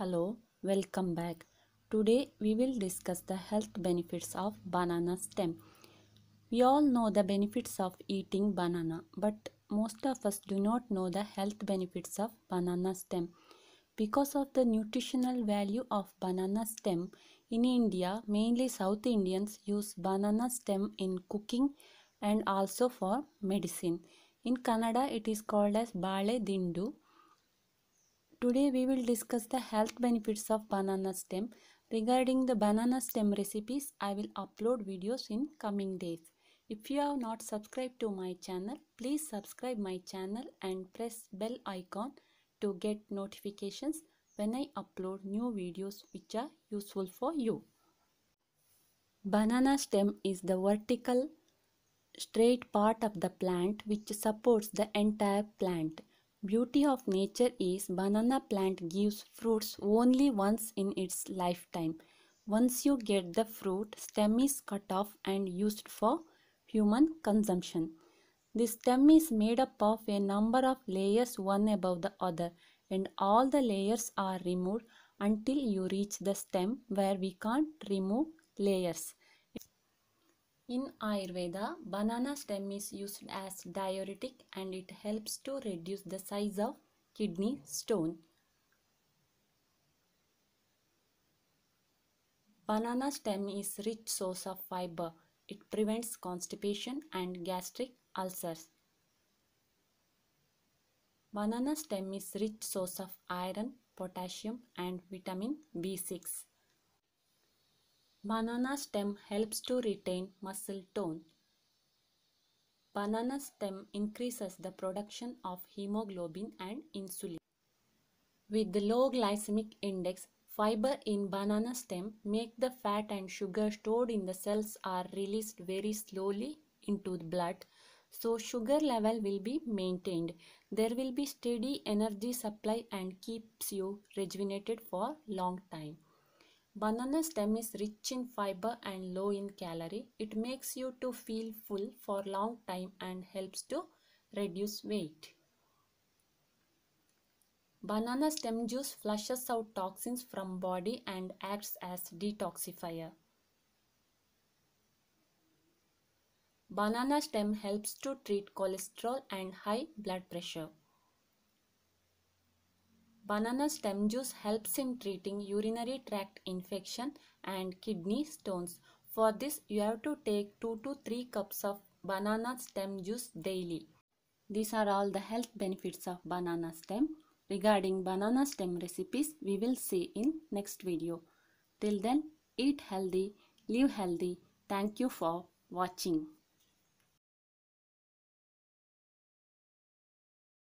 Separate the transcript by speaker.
Speaker 1: Hello, welcome back. Today we will discuss the health benefits of banana stem. We all know the benefits of eating banana, but most of us do not know the health benefits of banana stem. Because of the nutritional value of banana stem, in India, mainly South Indians use banana stem in cooking and also for medicine. In Canada, it is called as Bale Dindu Today we will discuss the health benefits of banana stem. Regarding the banana stem recipes, I will upload videos in coming days. If you have not subscribed to my channel, please subscribe my channel and press bell icon to get notifications when I upload new videos which are useful for you. Banana stem is the vertical straight part of the plant which supports the entire plant. Beauty of nature is banana plant gives fruits only once in its lifetime. Once you get the fruit, stem is cut off and used for human consumption. The stem is made up of a number of layers one above the other and all the layers are removed until you reach the stem where we can't remove layers. In Ayurveda, banana stem is used as diuretic and it helps to reduce the size of kidney stone. Banana stem is rich source of fiber. It prevents constipation and gastric ulcers. Banana stem is rich source of iron, potassium and vitamin B6. Banana stem helps to retain muscle tone. Banana stem increases the production of hemoglobin and insulin. With the low glycemic index, fiber in banana stem make the fat and sugar stored in the cells are released very slowly into the blood. So sugar level will be maintained. There will be steady energy supply and keeps you rejuvenated for long time. Banana stem is rich in fiber and low in calorie. It makes you to feel full for long time and helps to reduce weight. Banana stem juice flushes out toxins from body and acts as detoxifier. Banana stem helps to treat cholesterol and high blood pressure. Banana stem juice helps in treating urinary tract infection and kidney stones. For this, you have to take 2 to 3 cups of banana stem juice daily. These are all the health benefits of banana stem. Regarding banana stem recipes, we will see in next video. Till then, eat healthy, live healthy. Thank you for watching.